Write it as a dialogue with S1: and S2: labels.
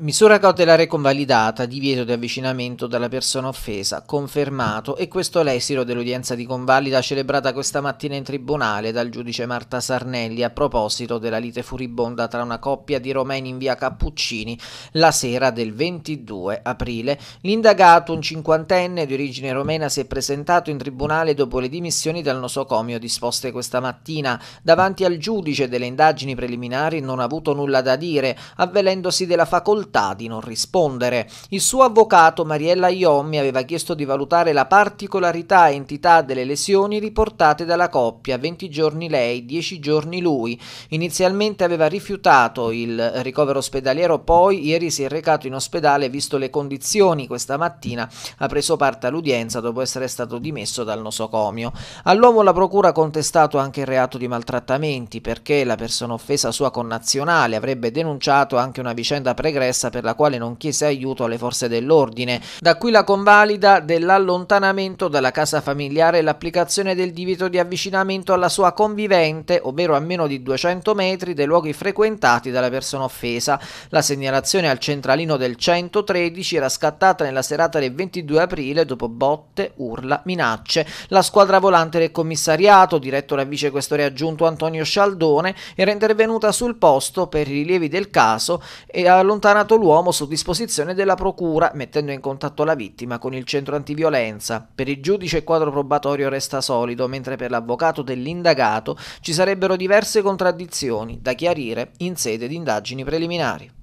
S1: Misura cautelare convalidata, divieto di avvicinamento dalla persona offesa, confermato e questo l'esito dell'udienza di convalida celebrata questa mattina in tribunale dal giudice Marta Sarnelli a proposito della lite furibonda tra una coppia di romeni in via Cappuccini la sera del 22 aprile. L'indagato, un cinquantenne di origine romena, si è presentato in tribunale dopo le dimissioni dal nosocomio disposte questa mattina. Davanti al giudice delle indagini preliminari non ha avuto nulla da dire, avvelendosi della facoltà rifiutà di non rispondere. Il suo avvocato Mariella Iommi aveva chiesto di valutare la particolarità e entità delle lesioni riportate dalla coppia, 20 giorni lei, 10 giorni lui. Inizialmente aveva rifiutato il ricovero ospedaliero, poi ieri si è recato in ospedale visto le condizioni. Questa mattina ha preso parte all'udienza dopo essere stato dimesso dal nosocomio. All'uomo la procura ha contestato anche il reato di maltrattamenti perché la persona offesa sua connazionale avrebbe denunciato anche una vicenda pregressa stessa per la quale non chiese aiuto alle forze dell'ordine. Da qui la convalida dell'allontanamento dalla casa familiare e l'applicazione del divieto di avvicinamento alla sua convivente, ovvero a meno di 200 metri dei luoghi frequentati dalla persona offesa. La segnalazione al centralino del 113 era scattata nella serata del 22 aprile dopo botte, urla, minacce. La squadra volante del commissariato, diretto dal vicequestore aggiunto Antonio Scialdone, era intervenuta sul posto per i rilievi del caso e ha allontanato lasciato l'uomo su disposizione della procura, mettendo in contatto la vittima con il centro antiviolenza. Per il giudice il quadro probatorio resta solido, mentre per l'avvocato dell'indagato ci sarebbero diverse contraddizioni da chiarire in sede di indagini preliminari.